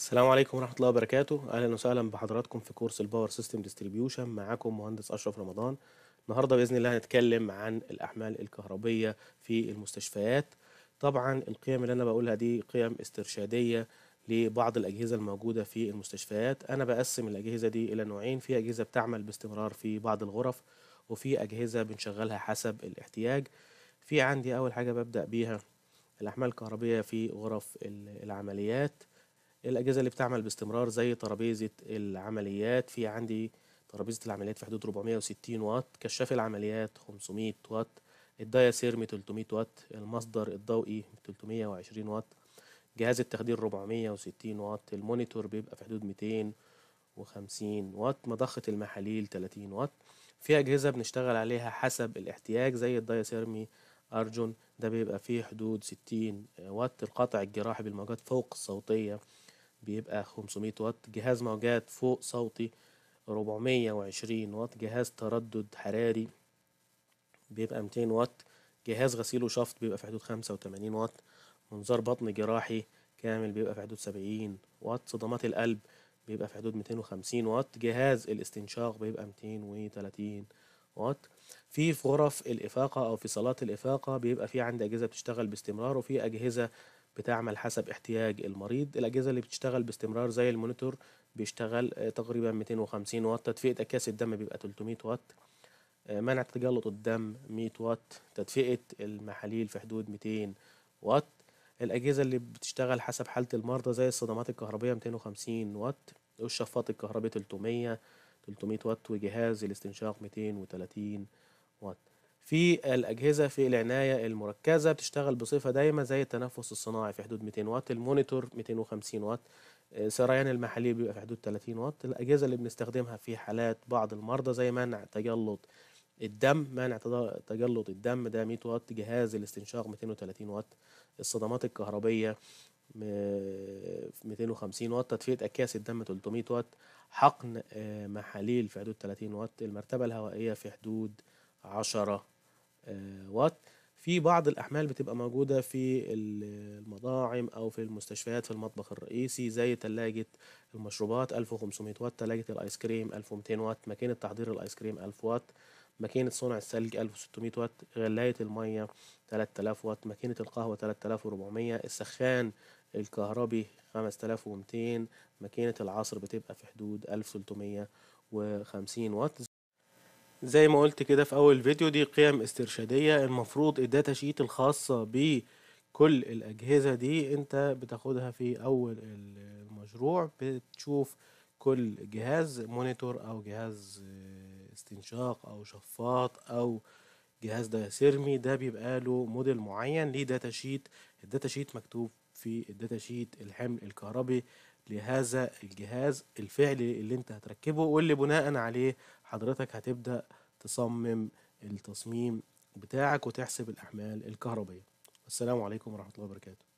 السلام عليكم ورحمة الله وبركاته أهلا وسهلا بحضراتكم في كورس الباور سيستم ديستريبيوشن معاكم مهندس أشرف رمضان النهاردة بإذن الله هنتكلم عن الأحمال الكهربية في المستشفيات طبعا القيم اللي أنا بقولها دي قيم استرشادية لبعض الأجهزة الموجودة في المستشفيات أنا بقسم الأجهزة دي إلى نوعين في أجهزة بتعمل باستمرار في بعض الغرف وفي أجهزة بنشغلها حسب الاحتياج في عندي أول حاجة ببدأ بيها الأحمال الكهربية في غرف العمليات الاجهزه اللي بتعمل باستمرار زي ترابيزه العمليات في عندي ترابيزه العمليات في حدود 460 وات كشاف العمليات 500 وات الداياسيرم 300 وات المصدر الضوئي 320 وات جهاز التخدير 460 وات المونيتور بيبقى في حدود 250 وات مضخه المحاليل 30 وات في اجهزه بنشتغل عليها حسب الاحتياج زي الداياسيرمي ارجون ده بيبقى فيه حدود 60 وات القاطع الجراحي بالموجات فوق الصوتيه بيبقى 500 واط جهاز موجات فوق صوتي 420 واط جهاز تردد حراري بيبقى 200 واط جهاز غسيل وشفط بيبقى في حدود 85 واط منظار بطن جراحي كامل بيبقى في حدود 70 واط صدمات القلب بيبقى في حدود 250 واط جهاز الاستنشاق بيبقى 230 واط في غرف الإفاقة أو في صالات الإفاقة بيبقى في عندي أجهزة بتشتغل باستمرار وفي أجهزة بتعمل حسب احتياج المريض الأجهزة اللي بتشتغل باستمرار زي المونيتور بيشتغل آه، تقريبا 250 وات تدفئة أكياس الدم بيبقى 300 وات آه، منع تجلط الدم 100 وات تدفئة المحاليل في حدود 200 وات الأجهزة اللي بتشتغل حسب حالة المرضى زي الصدمات الكهربية 250 وات والشفاط الكهربي 300 300 وات وجهاز الاستنشاق 230 وات في الأجهزة في العناية المركزة بتشتغل بصفة دايمة زي التنفس الصناعي في حدود 200 وات المونيتور 250 وات سريان المحاليل بيبقى في حدود 30 وات الأجهزة اللي بنستخدمها في حالات بعض المرضى زي منع تجلط الدم منع تجلط الدم ده 100 وات جهاز الاستنشاق 230 وات الصدمات الكهربية 250 وات تدفئة أكياس الدم 300 وات حقن آه، محاليل في حدود 30 وات المرتبة الهوائية في حدود 10 وات وات آه، في بعض الأحمال بتبقى موجودة في المطاعم أو في المستشفيات في المطبخ الرئيسي زي تلاجة المشروبات 1500 وات تلاجة الآيس كريم 1200 وات ماكينة تحضير الآيس كريم 1000 وات ماكينة صنع الثلج 1600 وات غلاية المية 3000 وات ماكينة القهوة 3400 السخان الكهربي 5200 ماكينة العصر بتبقى في حدود 1350 وات زي ما قلت كده في أول فيديو دي قيم استرشادية المفروض الداتا شيت الخاصة بكل الأجهزة دي أنت بتاخدها في أول المشروع بتشوف كل جهاز مونيتور أو جهاز استنشاق أو شفاط أو جهاز سيرمي ده بيبقى له موديل معين ليه داتا شيت الداتا شيت مكتوب في الداتا شيت الحمل الكهربي لهذا الجهاز الفعلي اللي انت هتركبه واللي بناء عليه حضرتك هتبدأ تصمم التصميم بتاعك وتحسب الأحمال الكهربية السلام عليكم ورحمة الله وبركاته